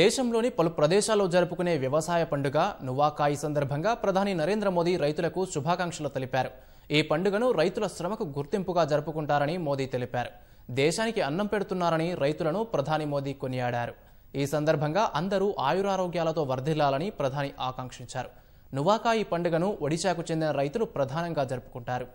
దేశంలోని పలు ప్రదేశాల్లో జరుపుకునే వ్యవసాయ పండుగ నువాకాయి సందర్భంగా ప్రధాని నరేంద్ర మోదీ రైతులకు శుభాకాంక్షలు తెలిపారు ఈ పండుగను రైతుల శ్రమకు గుర్తింపుగా జరుపుకుంటారని మోదీ తెలిపారు దేశానికి అన్నం పెడుతున్నారని రైతులను ప్రధాని మోదీ కొనియాడారు ఈ సందర్భంగా అందరూ ఆయురారోగ్యాలతో వర్ధిల్లాలని ప్రధాని ఆకాంక్షించారు నువాకాయి పండుగను ఒడిశాకు చెందిన రైతులు ప్రధానంగా జరుపుకుంటారు